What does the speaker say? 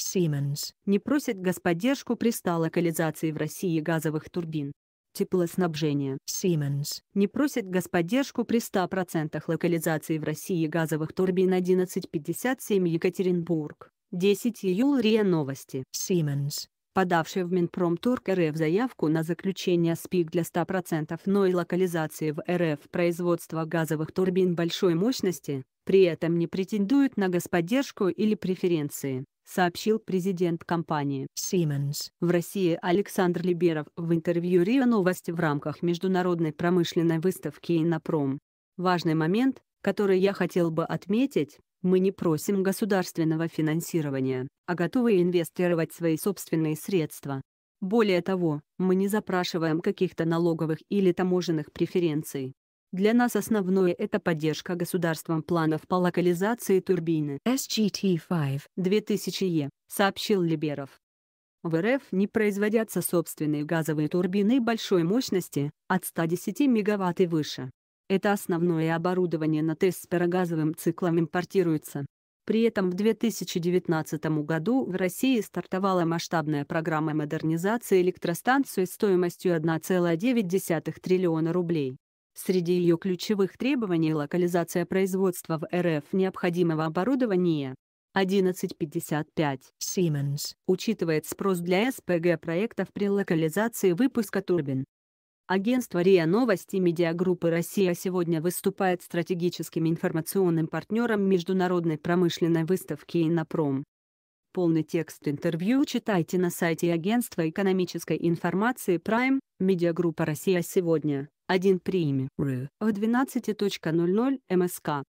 Siemens не просит господдержку при сталокализации в России газовых турбин. Теплоснабжение Siemens не просит господдержку при 100% локализации в России газовых турбин 1157 Екатеринбург. 10 июля РИА Новости. Siemens, подавший в Минпромторг РФ заявку на заключение СПИК для 100% но и локализации в РФ производства газовых турбин большой мощности, при этом не претендуют на господдержку или преференции сообщил президент компании Siemens. В России Александр Либеров в интервью РИА Новости в рамках Международной промышленной выставки «Инопром». Важный момент, который я хотел бы отметить, мы не просим государственного финансирования, а готовы инвестировать свои собственные средства. Более того, мы не запрашиваем каких-то налоговых или таможенных преференций. Для нас основное – это поддержка государством планов по локализации турбины SGT-5 2000 e сообщил Либеров. В РФ не производятся собственные газовые турбины большой мощности, от 110 мегаватт и выше. Это основное оборудование на тест с парогазовым циклом импортируется. При этом в 2019 году в России стартовала масштабная программа модернизации электростанции стоимостью 1,9 триллиона рублей. Среди ее ключевых требований локализация производства в РФ необходимого оборудования 11.55 Siemens учитывает спрос для СПГ проектов при локализации выпуска турбин. Агентство РИА Новости Медиагруппы «Россия» сегодня выступает стратегическим информационным партнером Международной промышленной выставки «Инопром». Полный текст интервью читайте на сайте Агентства экономической информации Prime, Медиагруппа «Россия» сегодня. 1 приме в 12.00 МСК